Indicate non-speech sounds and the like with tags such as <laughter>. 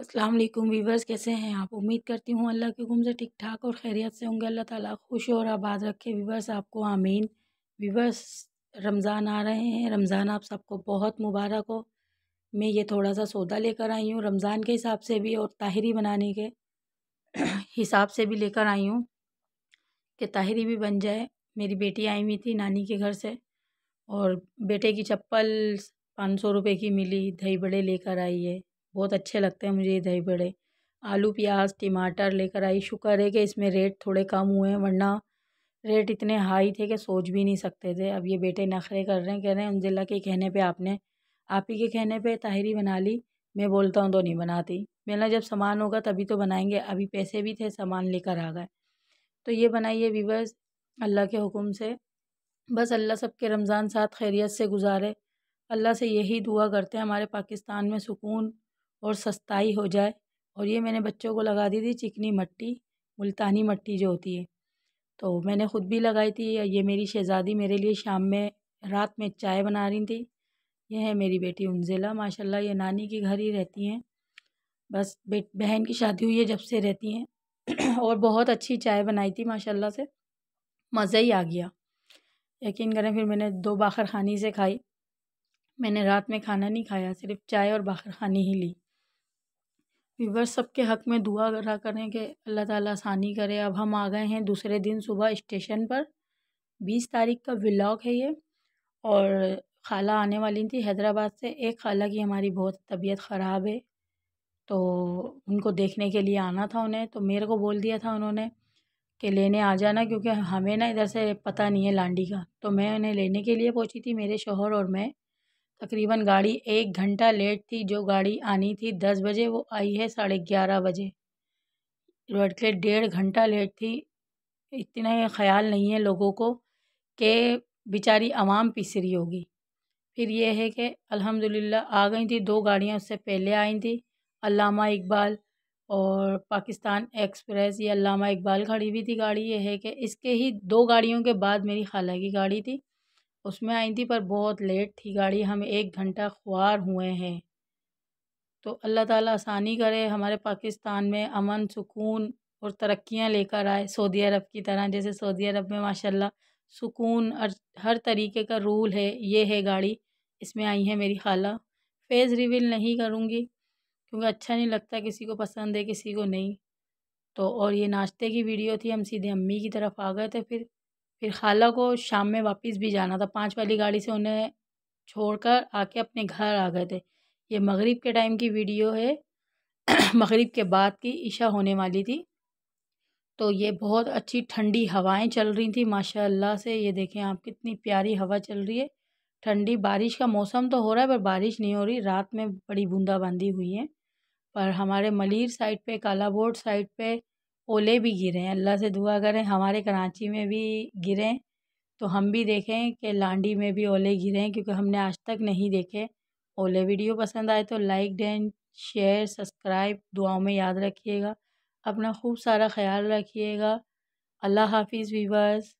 अस्सलाम वालेकुम वीवर्स कैसे हैं आप उम्मीद करती हूँ अल्लाह के हुक्म से ठीक ठाक और खैरियत से होंगे अल्लाह ताला खुश और आबाद रखे वीवर्स आपको आमीन वीवर्स रमज़ान आ रहे हैं रमज़ान आप सबको बहुत मुबारक हो मैं ये थोड़ा सा सौदा लेकर आई हूँ रमज़ान के हिसाब से भी और ताहरी बनाने के <clears throat> हिसाब से भी लेकर आई हूँ कि ताहरी भी बन जाए मेरी बेटी आई हुई थी नानी के घर से और बेटे की चप्पल पाँच सौ रुपये की मिली दही बड़े लेकर आई है बहुत अच्छे लगते हैं मुझे ये दही बड़े आलू प्याज टमाटर लेकर आई शुक्र है कि इसमें रेट थोड़े कम हुए हैं वरना रेट इतने हाई थे कि सोच भी नहीं सकते थे अब ये बेटे नखरे कर रहे हैं कह रहे हैं उनजिला के कहने पे आपने आप ही के कहने पे ताहरी बना ली मैं बोलता हूँ तो नहीं बनाती मेरा जब सामान होगा तभी तो बनाएंगे अभी पैसे भी थे सामान लेकर आ गए तो ये बनाइए वीवर्स अल्लाह के हुक्म से बस अल्लाह सबके रमज़ान साथ खैरियत से गुजारे अल्लाह से यही दुआ करते हैं हमारे पाकिस्तान में सुकून और सस्ताई हो जाए और ये मैंने बच्चों को लगा दी थी चिकनी मट्टी मुल्तानी मट्टी जो होती है तो मैंने ख़ुद भी लगाई थी ये मेरी शहज़ादी मेरे लिए शाम में रात में चाय बना रही थी यह है मेरी बेटी उनजिला माशाल्लाह ये नानी के घर ही रहती हैं बस बेट बहन की शादी हुई है जब से रहती हैं <clears throat> और बहुत अच्छी चाय बनाई थी माशाल्लाह से मज़ा ही आ गया यकीन करें फिर मैंने दो बाखर खानी से खाई मैंने रात में खाना नहीं खाया सिर्फ चाय और बाखर खानी ही ली व्यूवर्स सबके हक़ में दुआ करा करें कि अल्लाह ताला आसानी करे अब हम आ गए हैं दूसरे दिन सुबह स्टेशन पर बीस तारीख का व्लॉग है ये और खाला आने वाली थी हैदराबाद से एक खाला की हमारी बहुत तबीयत ख़राब है तो उनको देखने के लिए आना था उन्हें तो मेरे को बोल दिया था उन्होंने कि लेने आ जाना क्योंकि हमें ना इधर से पता नहीं है लांडी का तो मैं उन्हें लेने के लिए पहुंची थी मेरे शोहर और मैं तकरीबन गाड़ी एक घंटा लेट थी जो गाड़ी आनी थी दस बजे वो आई है साढ़े ग्यारह बजे रोड के डेढ़ घंटा लेट थी इतना ये ख्याल नहीं है लोगों को कि बेचारी आवाम पिस रही होगी फिर ये है कि अल्हम्दुलिल्लाह आ गई थी दो गाड़ियाँ उससे पहले आई थी अल्लामा इकबाल और पाकिस्तान एक्सप्रेस या अल्लामा इकबाल खड़ी हुई थी गाड़ी ये है कि इसके ही दो गाड़ियों के बाद मेरी खाला की गाड़ी थी उसमें आई थी पर बहुत लेट थी गाड़ी हम एक घंटा ख्वार हुए हैं तो अल्लाह ताला आसानी करे हमारे पाकिस्तान में अमन सुकून और तरक्कियां लेकर आए सऊदी अरब की तरह जैसे सऊदी अरब में माशाल्लाह सुकून और हर तरीके का रूल है ये है गाड़ी इसमें आई है मेरी खाला फेज़ रिवील नहीं करूँगी क्योंकि अच्छा नहीं लगता किसी को पसंद है किसी को नहीं तो और ये नाश्ते की वीडियो थी हम सीधे अम्मी की तरफ आ गए थे फिर फिर खाला को शाम में वापस भी जाना था पाँच वाली गाड़ी से उन्हें छोड़कर आके अपने घर आ गए थे ये मगरिब के टाइम की वीडियो है <clears throat> मगरिब के बाद की ईशा होने वाली थी तो ये बहुत अच्छी ठंडी हवाएं चल रही थी माशाल्लाह से ये देखें आप कितनी प्यारी हवा चल रही है ठंडी बारिश का मौसम तो हो रहा है पर बारिश नहीं हो रही रात में बड़ी बूंदाबांदी हुई है पर हमारे मलिर साइड पे कालाबोट साइड पे ओले भी गिरे हैं अल्लाह से दुआ करें हमारे कराची में भी गिरें तो हम भी देखें कि लांडी में भी ओले गिरे हैं क्योंकि हमने आज तक नहीं देखे ओले वीडियो पसंद आए तो लाइक दें शेयर सब्सक्राइब दुआओं में याद रखिएगा अपना खूब सारा ख्याल रखिएगा अल्लाह हाफिज़ वीवर्स